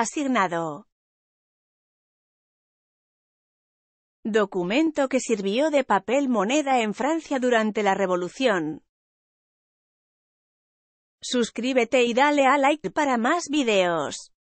asignado. Documento que sirvió de papel moneda en Francia durante la Revolución. Suscríbete y dale a like para más videos.